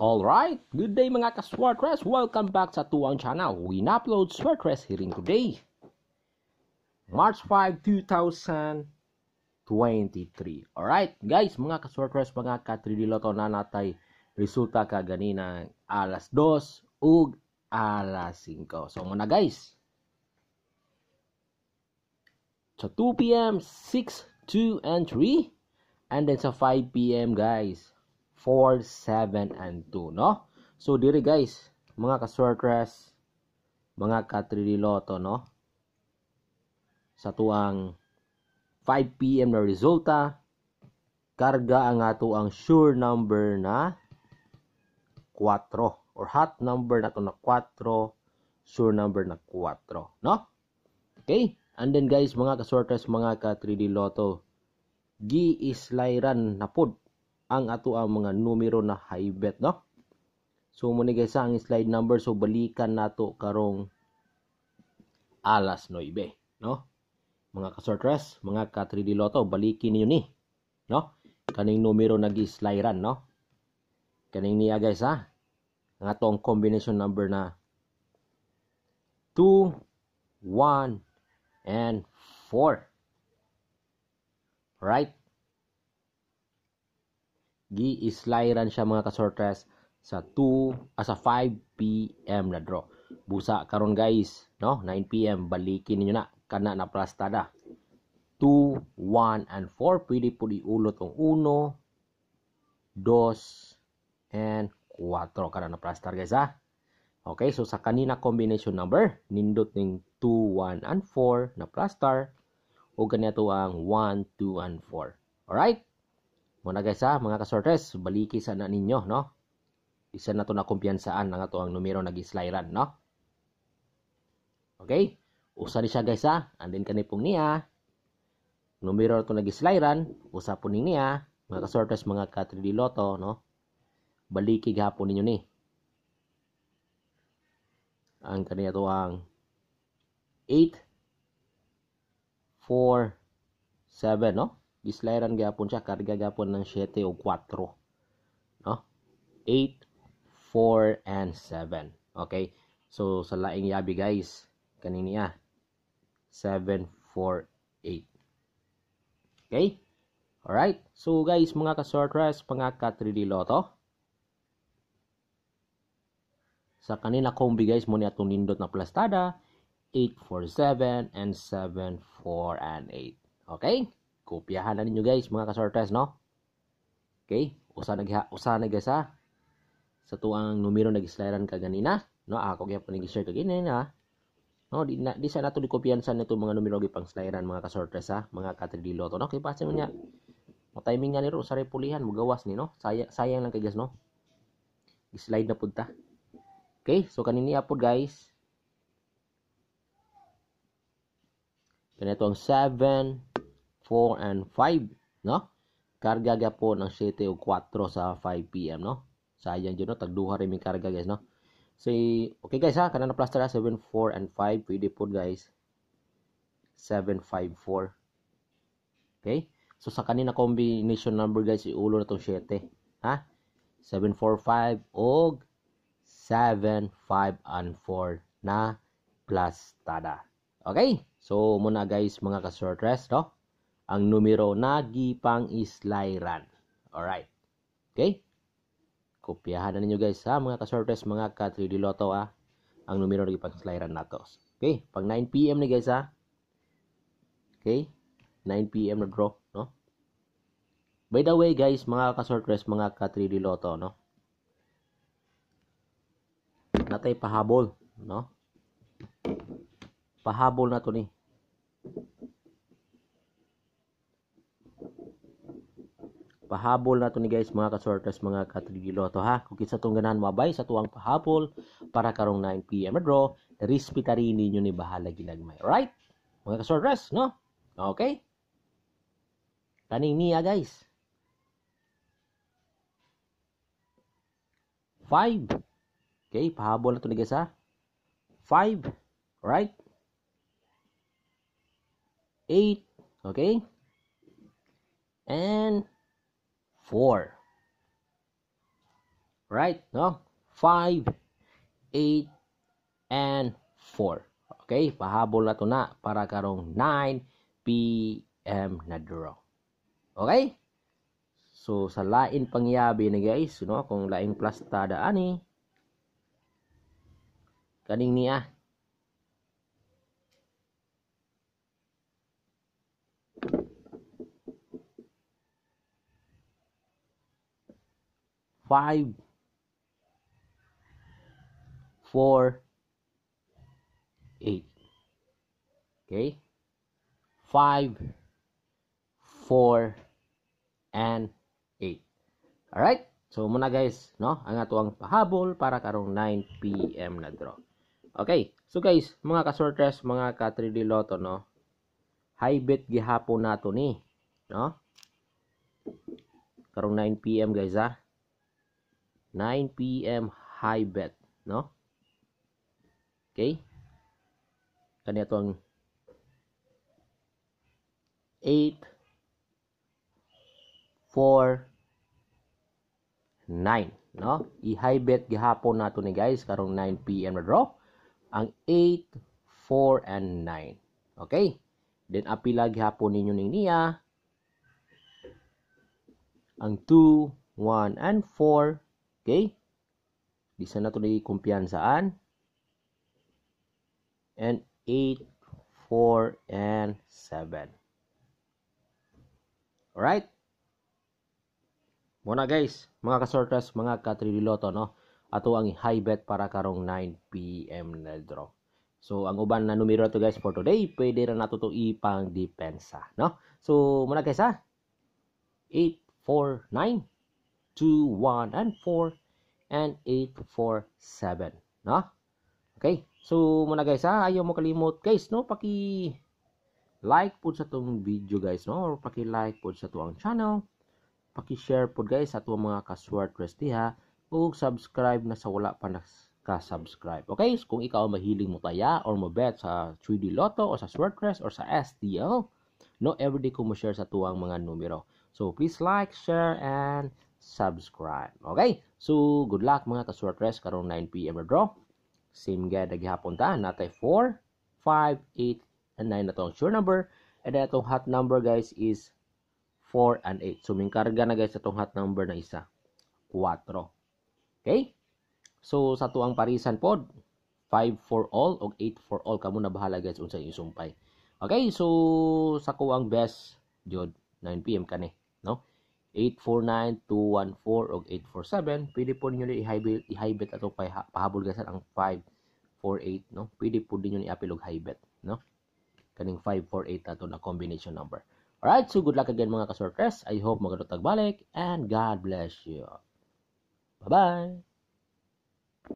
Alright, good day mga ka-Swartress! Welcome back sa Tuwang Channel. We upload Swartress hearing today. March 5, 2023. Alright, guys, mga ka-Swartress, mga ka-3D Lotto na natay resulta ka ganina alas 2 ug alas 5. So muna guys. Sa 2 p.m., 6, 2, and 3. And then sa 5 p.m. guys, 4, 7, and 2, no? So, diri guys, mga ka-sortress, mga ka-trililoto, 3D no? Sa tuang 5pm na resulta, karga ang ato ang sure number na 4 or hot number na to na 4 sure number na 4 no okay and then guys mga kasortes mga ka 3D lotto gi islayran na pod ang ato ang ah, mga numero na high bet no so muna guys ang slide number so balikan nato karong alas 9 no mga kasortras mga ka 3D lotto balikin niyo ni no kaning numero nag-slideran no kaning niya guys ha ah, ang atong combination number na 2 1 and 4 right giislay ran siya mga kasortres sa 2 as ah, 5 PM na draw. Busa karon guys, no? 9 PM balikin niyo na kana na plastada. 2, 1 and 4 pwede po iulot ang 1, 2 and 4 kana na plastar guys ha. Okay, so sa kanina combination number, nindot ning 2, 1 and 4 na plastar o ganito ang 1, 2 and 4. all right Muna guys ha, mga kasortes, baliki sana ninyo, no? Isa na to na kumpiyansaan na nga to ang numero na gislayran, no? Okay? Usa ni siya guys ha, andin ka ni pong niya. Numero na to na gislayran, usa po ni niya, mga kasortes, mga ka 3 d loto, no? Baliki gahapon ninyo ni. Ang kaniya to ang 8, 4, 7, no? gislayan gapon siya karga gapon ng 7 o 4 no 8 4 and 7 okay so sa laing yabi guys kanini ah 7 4 8 okay all right so guys mga ka short rest mga ka 3D loto sa kanina kombi guys mo ni atong nindot na plastada 8 4 7 and 7 4 and 8 okay Kopyahan na ninyo guys, mga kasorters, no? Okay? Usa nagha usa na sa sa tuang numero nag slideran ka ganina, no? Ah, ako kaya po nag-share ka ganina. No, di, na, di sa nato kopyahan sa nito mga numero gi pang slideran mga kasorters ha, mga katrililo loto no? okay pasin mo niya. Mo timing nga ro sa repulihan, mugawas ni, no? Sayang, sayang lang kay guys, no? slide na pud ta. Okay, so kanini apod guys. Ganito ang 7, 4 and 5, no? Karga gya po ng 7 o 4 sa 5 PM, no? Sayang jud no? Tagduha rin yung karga, guys, no? So, okay, guys, ha? Kanan na plaster, ha? 7, 4, and 5. Pwede po, guys. 7, 5, 4. Okay? So, sa kanina combination number, guys, iulo na tong 7. Ha? 7, 4, 5, og 7, 5, and 4 na plastada. Okay? So, muna guys, mga ka-short no? ang numero na gipang islairan. Alright. Okay? Kopyahan na ninyo guys ha mga ka-sorters, mga ka-3D Lotto ha. Ang numero na gipang islairan nato. Okay? Pag 9pm ni guys ha. Okay? 9pm na draw. No? By the way guys, mga ka-sorters, mga ka-3D Lotto no. Natay pahabol. No? Pahabol na to ni. Eh. pahabol na to ni guys mga ka kasorters mga ka katrigiloto ha kung kinsa tong ganahan mabay sa tuwang pahabol para karong 9pm draw respetarin ninyo ni bahala ginagmay right mga ka kasorters no okay taning niya guys 5 okay pahabol na to ni guys ha 5 right 8 okay and 4. Right, no? 5, 8, and 4. Okay, pahabol na to na para karong 9 p.m. na draw. Okay? So, sa lain pangyabi na guys, no? kung lain plus ta ani, kaning niya, five, four, eight. Okay? Five, four, and eight. Alright? So, muna guys, no? Ang atuang pahabol para karong 9pm na draw. Okay. So, guys, mga kasorters, mga ka-3D loto, no? High bet gihapon nato ni, no? Karong 9pm guys, ah. 9 p.m. high bet, no? Okay? Ganito ang 8 4 9, no? I-high bet gihapon nato ni guys karong 9 p.m. na draw. Ang 8 4 and 9. Okay? Then apila gihapon ninyo ning niya ang 2 1 and 4 Okay? Di Bisa na ito kumpiyansaan. And 8, 4, and 7. Alright? Muna guys, mga kasortres, mga katriloto, no? Ato ang high bet para karong 9pm na draw. So, ang uban na numero to guys for today, pwede na nato to ipang depensa, no? So, muna guys ha? 8, 4, 9. 2, 1, and 4, and 8, 4, 7. No? Okay? So, muna guys ha, ayaw mo kalimot. Guys, no, paki like po sa tong video guys, no? Or paki like po sa tuang channel. Paki share po guys sa tuang mga kaswert resti ha. O subscribe na sa wala pa na ka-subscribe. Okay? So, kung ikaw mahiling mo taya or mo bet sa 3D Lotto o sa Swordcrest or sa STL, no, everyday ko mo share sa tuwang mga numero. So, please like, share, and subscribe. Okay? So, good luck mga kaswertres. Karong 9pm na draw. Same guy na gihapon ta. Natay 4, 5, 8, and 9 na itong sure number. And then itong hot number guys is 4 and 8. So, mingkarga na guys itong hot number na isa. 4. Okay? So, sa tuang parisan pod, 5 for all o 8 for all. Kamu na bahala guys unsa yung sumpay. Okay, so sa kuang best jud 9 pm kani, no? 849-214 o 847, pwede po ninyo i high i-high-bet ato pahabol gasan ang 548, no? Pwede po ninyo i-apil og high no? Kaning 548 ato na combination number. Alright, so good luck again mga kasortres. I hope magandang tagbalik and God bless you. Bye-bye!